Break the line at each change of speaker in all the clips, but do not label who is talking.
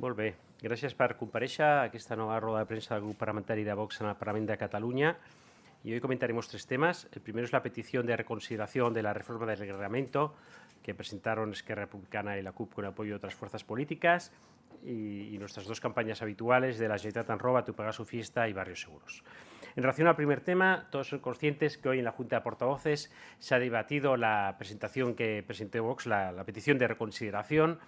Molt Gracias Gràcies per Aquí a aquesta rueda rueda de prensa del grup parlamentari de Vox en el Parlament de Cataluña. Y hoy comentaremos tres temas. El primero es la petición de reconsideración de la reforma del reglamento que presentaron Esquerra Republicana y la CUP con apoyo de otras fuerzas políticas y, nuestras dos campañas habituales de la Generalitat en roba, tu paga su fiesta y barrios seguros. En relación al primer tema, todos son conscientes que hoy en la Junta de Portavoces se ha debatido la presentación que presentó Vox, la, la petición de reconsideración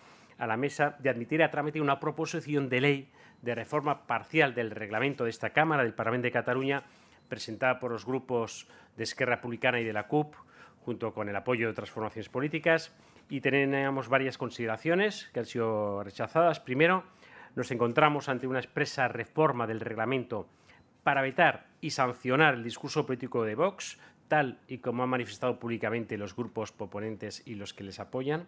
a la mesa de admitir a trámite una proposición de ley de reforma parcial del reglamento de esta Cámara del Parlamento de Cataluña presentada por los grupos de Esquerra Republicana y de la CUP, junto con el apoyo de otras formaciones políticas. Y tenemos varias consideraciones que han sido rechazadas. Primero, nos encontramos ante una expresa reforma del reglamento para vetar y sancionar el discurso político de Vox, y como han manifestado públicamente los grupos proponentes y los que les apoyan.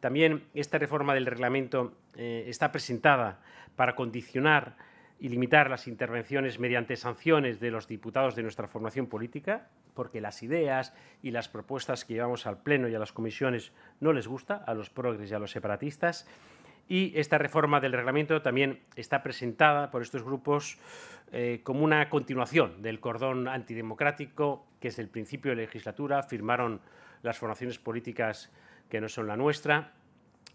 También esta reforma del reglamento eh, está presentada para condicionar y limitar las intervenciones mediante sanciones de los diputados de nuestra formación política, porque las ideas y las propuestas que llevamos al Pleno y a las comisiones no les gusta a los progres y a los separatistas. Y esta reforma del reglamento también está presentada por estos grupos eh, como una continuación del cordón antidemocrático que desde el principio de legislatura firmaron las formaciones políticas que no son la nuestra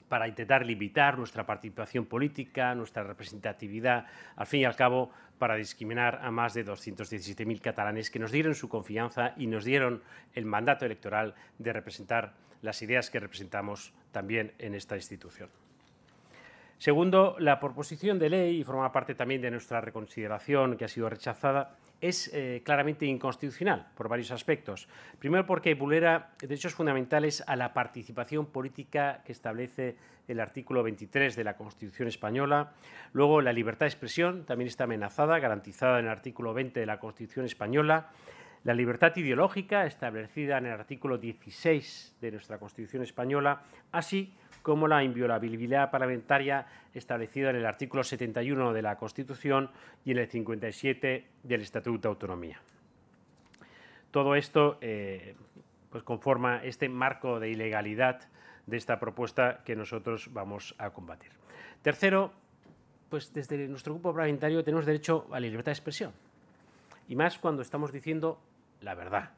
para intentar limitar nuestra participación política, nuestra representatividad, al fin y al cabo, para discriminar a más de 217.000 catalanes que nos dieron su confianza y nos dieron el mandato electoral de representar las ideas que representamos también en esta institución. Segundo, la proposición de ley, y forma parte también de nuestra reconsideración que ha sido rechazada, es eh, claramente inconstitucional por varios aspectos. Primero, porque vulnera derechos fundamentales a la participación política que establece el artículo 23 de la Constitución española. Luego, la libertad de expresión también está amenazada, garantizada en el artículo 20 de la Constitución española. La libertad ideológica, establecida en el artículo 16 de nuestra Constitución española, así como la inviolabilidad parlamentaria establecida en el artículo 71 de la Constitución y en el 57 del Estatuto de Autonomía. Todo esto eh, pues conforma este marco de ilegalidad de esta propuesta que nosotros vamos a combatir. Tercero, pues desde nuestro grupo parlamentario tenemos derecho a la libertad de expresión. Y más cuando estamos diciendo la verdad.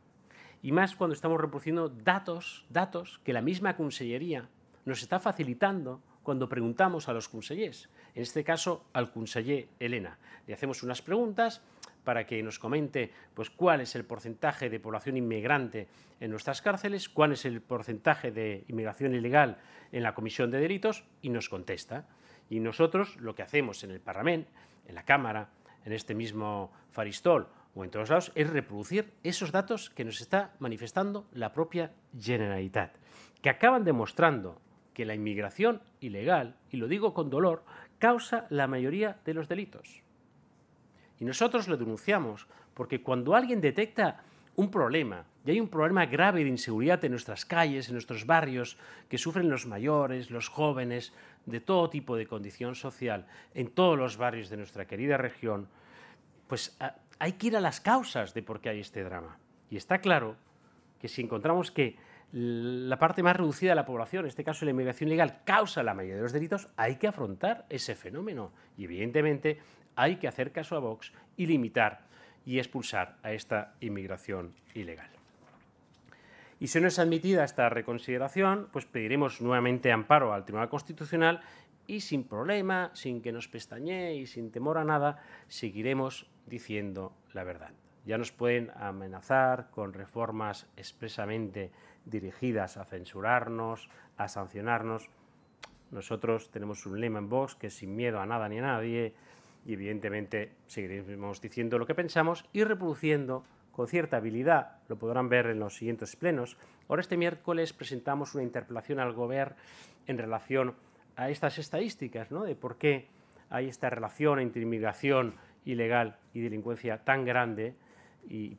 Y más cuando estamos reproduciendo datos, datos que la misma Consellería nos está facilitando cuando preguntamos a los consellers, en este caso al conseller Elena. Le hacemos unas preguntas para que nos comente pues, cuál es el porcentaje de población inmigrante en nuestras cárceles, cuál es el porcentaje de inmigración ilegal en la comisión de delitos y nos contesta. Y nosotros lo que hacemos en el Parlamento, en la Cámara, en este mismo Faristol o en todos lados, es reproducir esos datos que nos está manifestando la propia Generalitat, que acaban demostrando que la inmigración ilegal, y lo digo con dolor, causa la mayoría de los delitos. Y nosotros lo denunciamos porque cuando alguien detecta un problema, y hay un problema grave de inseguridad en nuestras calles, en nuestros barrios, que sufren los mayores, los jóvenes, de todo tipo de condición social, en todos los barrios de nuestra querida región, pues ah, hay que ir a las causas de por qué hay este drama. Y está claro que si encontramos que la parte más reducida de la población, en este caso la inmigración legal, causa la mayoría de los delitos, hay que afrontar ese fenómeno. Y evidentemente hay que hacer caso a Vox y limitar y expulsar a esta inmigración ilegal. Y si no es admitida esta reconsideración, pues pediremos nuevamente amparo al Tribunal Constitucional y sin problema, sin que nos pestañe y sin temor a nada, seguiremos diciendo la verdad ya nos pueden amenazar con reformas expresamente dirigidas a censurarnos, a sancionarnos. Nosotros tenemos un lema en Vox que es sin miedo a nada ni a nadie y evidentemente seguiremos diciendo lo que pensamos y reproduciendo con cierta habilidad, lo podrán ver en los siguientes plenos. Ahora este miércoles presentamos una interpelación al Gobierno en relación a estas estadísticas, ¿no? de por qué hay esta relación entre inmigración ilegal y delincuencia tan grande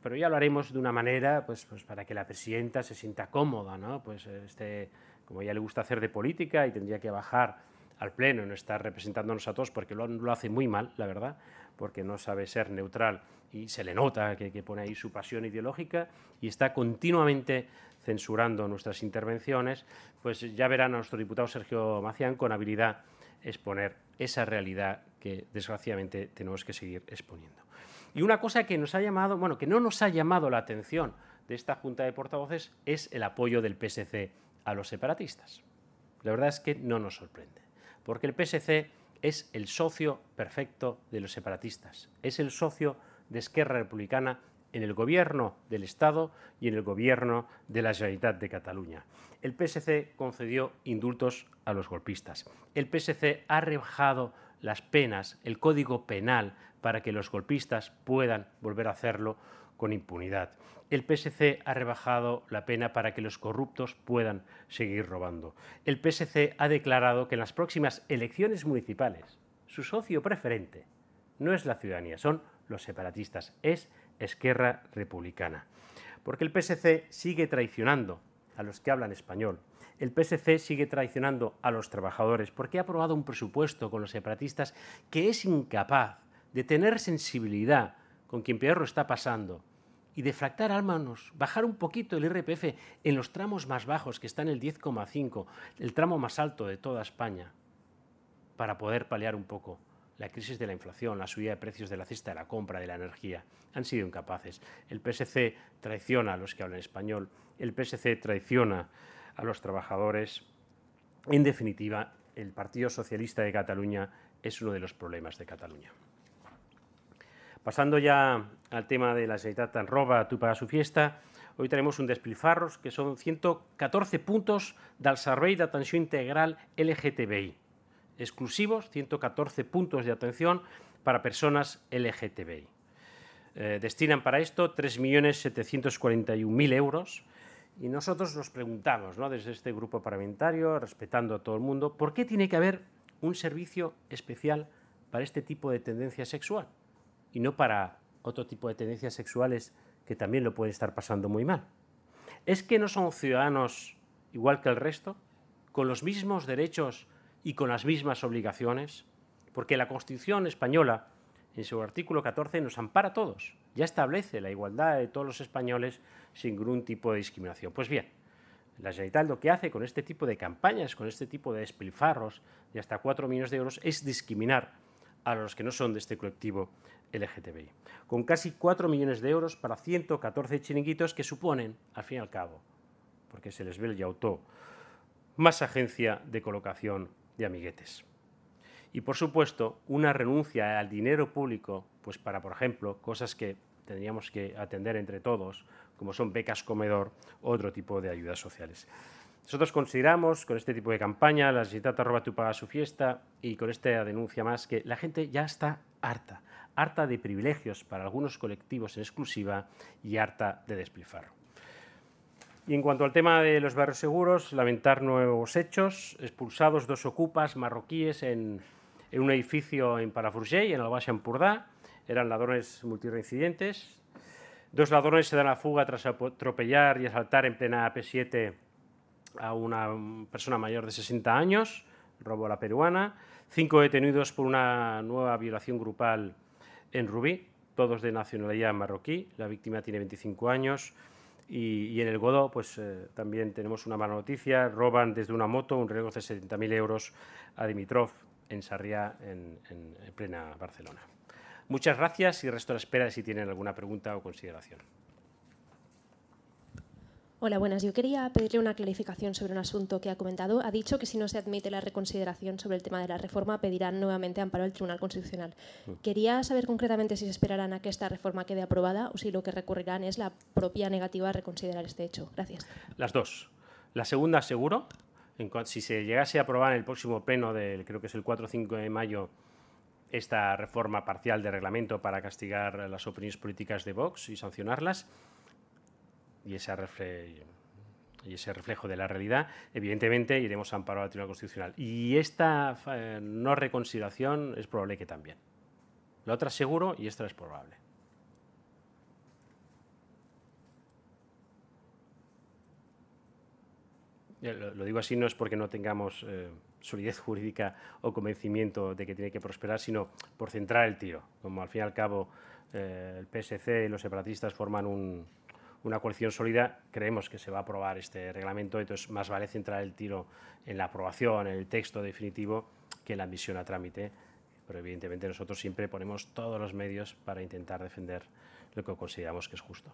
pero ya lo haremos de una manera pues, pues, para que la presidenta se sienta cómoda, ¿no? Pues este, como ella le gusta hacer de política y tendría que bajar al Pleno, y no estar representándonos a todos, porque lo, hace muy mal, la verdad, porque no sabe ser neutral y se le nota que, que pone ahí su pasión ideológica y está continuamente censurando nuestras intervenciones, pues ya verán a nuestro diputado Sergio Macián con habilidad exponer esa realidad que desgraciadamente tenemos que seguir exponiendo. Y una cosa que nos ha llamado, bueno, que no nos ha llamado la atención de esta Junta de Portavoces es el apoyo del PSC a los separatistas. La verdad es que no nos sorprende, porque el PSC es el socio perfecto de los separatistas, es el socio de Esquerra Republicana en el gobierno del Estado y en el gobierno de la Generalitat de Cataluña. El PSC concedió indultos a los golpistas. El PSC ha rebajado las penas, el código penal, para que los golpistas puedan volver a hacerlo con impunidad. El PSC ha rebajado la pena para que los corruptos puedan seguir robando. El PSC ha declarado que en las próximas elecciones municipales su socio preferente no es la ciudadanía, son los separatistas, es Esquerra Republicana. Porque el PSC sigue traicionando a los que hablan español el PSC sigue traicionando a los trabajadores porque ha aprobado un presupuesto con los separatistas que es incapaz de tener sensibilidad con quien peor lo está pasando y de fractar manos, bajar un poquito el IRPF en los tramos más bajos, que está en el 10,5, el tramo más alto de toda España, para poder paliar un poco la crisis de la inflación, la subida de precios de la cesta de la compra, de la energía. Han sido incapaces. El PSC traiciona a los que hablan español, el PSC traiciona a los trabajadores. En definitiva, el Partido Socialista de Cataluña es uno de los problemas de Cataluña. Pasando ya al tema de la sanidad tan roba, tú pagas su fiesta, hoy tenemos un despilfarros que son 114 puntos del de Atención integral LGTBI. Exclusivos, 114 puntos de atención para personas LGTBI. Eh, destinan para esto 3.741.000 euros y nosotros nos preguntamos, ¿no? desde este grupo parlamentario, respetando a todo el mundo, ¿por qué tiene que haber un servicio especial para este tipo de tendencia sexual y no para otro tipo de tendencias sexuales que también lo pueden estar pasando muy mal? ¿Es que no son ciudadanos igual que el resto, con los mismos derechos y con las mismas obligaciones? Porque la Constitución española en su artículo 14, nos ampara a todos. Ya establece la igualdad de todos los españoles sin ningún tipo de discriminación. Pues bien, la Generalitat lo que hace con este tipo de campañas, con este tipo de despilfarros de hasta 4 millones de euros, es discriminar a los que no son de este colectivo LGTBI, con casi 4 millones de euros para 114 chiringuitos que suponen, al fin y al cabo, porque se les ve el yautó, más agencia de colocación de amiguetes. Y por supuesto, una renuncia al dinero público, pues para, por ejemplo, cosas que tendríamos que atender entre todos, como son becas comedor otro tipo de ayudas sociales. Nosotros consideramos con este tipo de campaña, la sociedad roba tu paga su fiesta y con esta denuncia más que la gente ya está harta, harta de privilegios para algunos colectivos en exclusiva y harta de despilfarro. Y en cuanto al tema de los barrios seguros, lamentar nuevos hechos, expulsados dos ocupas marroquíes en en un edificio en y en Purda, empordà Eran ladrones multireincidentes. Dos ladrones se dan a fuga tras atropellar y asaltar en plena AP7 a una persona mayor de 60 años, robo a la peruana. Cinco detenidos por una nueva violación grupal en Rubí, todos de nacionalidad marroquí. La víctima tiene 25 años. Y, en el Godó, pues eh, también tenemos una mala noticia. Roban desde una moto un reloj de 70.000 euros a Dimitrov, en Sarriá, en, plena Barcelona. Muchas gracias y resto a la espera si tienen alguna pregunta o consideración. Hola, buenas. Yo quería pedirle una clarificación sobre un asunto que ha comentado. Ha dicho que si no se admite la reconsideración sobre el tema de la reforma, pedirán nuevamente amparo al Tribunal Constitucional. Mm. Quería saber concretamente si se esperarán a que esta reforma quede aprobada o si lo que recurrirán es la propia negativa a reconsiderar este hecho. Gracias. Las dos. La segunda, seguro si se llegase a aprobar en el próximo pleno del, creo que es el 4 o 5 de mayo, esta reforma parcial de reglamento para castigar las opiniones políticas de Vox y sancionarlas, y, ese reflejo de la realidad, evidentemente iremos a amparo al Tribunal Constitucional. Y esta eh, no reconsideración es probable que también. La otra seguro y esta es probable. Lo, digo así no es porque no tengamos eh, solidez jurídica o convencimiento de que tiene que prosperar, sino por centrar el tiro. Como al fin y al cabo eh, el PSC y los separatistas forman una coalición sólida, creemos que se va a aprobar este reglamento, entonces más vale centrar el tiro en la aprobación, en el texto definitivo, que en la misión a trámite. Pero evidentemente nosotros siempre ponemos todos los medios para intentar defender lo que consideramos que es justo.